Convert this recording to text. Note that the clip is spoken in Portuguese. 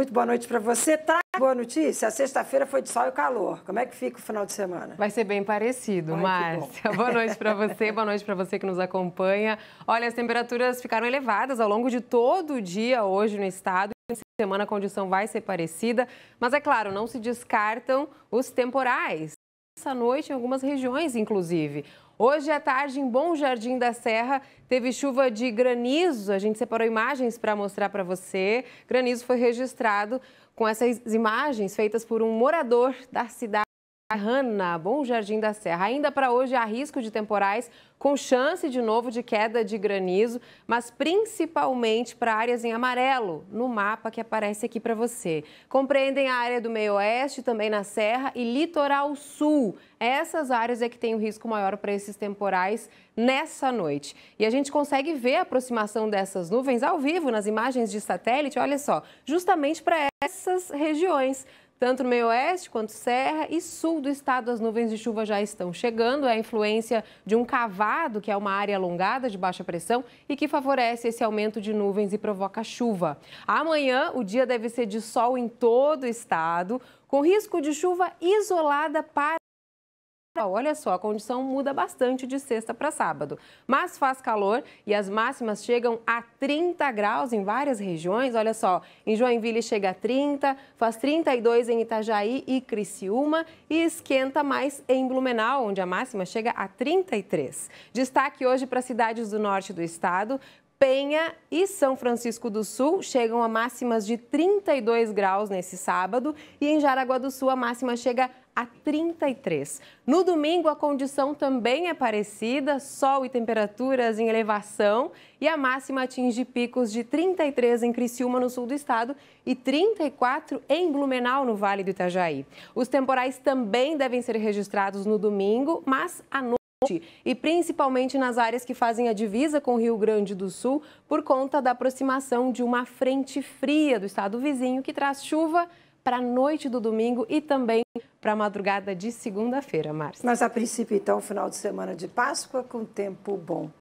Muito boa noite para você. Tá boa notícia? A sexta-feira foi de sol e calor. Como é que fica o final de semana? Vai ser bem parecido, mas Márcia. Boa noite para você, boa noite para você que nos acompanha. Olha, as temperaturas ficaram elevadas ao longo de todo o dia hoje no estado semana a condição vai ser parecida, mas é claro, não se descartam os temporais essa noite em algumas regiões, inclusive. Hoje à tarde, em Bom Jardim da Serra, teve chuva de granizo. A gente separou imagens para mostrar para você. Granizo foi registrado com essas imagens feitas por um morador da cidade. Rana, Bom Jardim da Serra. Ainda para hoje há risco de temporais, com chance de novo de queda de granizo, mas principalmente para áreas em amarelo, no mapa que aparece aqui para você. Compreendem a área do meio-oeste, também na Serra e litoral sul. Essas áreas é que tem o um risco maior para esses temporais nessa noite. E a gente consegue ver a aproximação dessas nuvens ao vivo nas imagens de satélite, olha só, justamente para essas regiões. Tanto no meio oeste quanto serra e sul do estado, as nuvens de chuva já estão chegando. É a influência de um cavado, que é uma área alongada de baixa pressão e que favorece esse aumento de nuvens e provoca chuva. Amanhã, o dia deve ser de sol em todo o estado, com risco de chuva isolada para ah, olha só, a condição muda bastante de sexta para sábado, mas faz calor e as máximas chegam a 30 graus em várias regiões. Olha só, em Joinville chega a 30, faz 32 em Itajaí e Criciúma e esquenta mais em Blumenau, onde a máxima chega a 33. Destaque hoje para cidades do norte do estado, Penha e São Francisco do Sul chegam a máximas de 32 graus nesse sábado e em Jaraguá do Sul a máxima chega a 33. No domingo, a condição também é parecida: sol e temperaturas em elevação, e a máxima atinge picos de 33 em Criciúma, no sul do estado, e 34 em Blumenau, no Vale do Itajaí. Os temporais também devem ser registrados no domingo, mas à noite e principalmente nas áreas que fazem a divisa com o Rio Grande do Sul, por conta da aproximação de uma frente fria do estado vizinho que traz chuva para a noite do domingo e também para a madrugada de segunda-feira, Márcia. Mas a princípio, então, final de semana de Páscoa com tempo bom.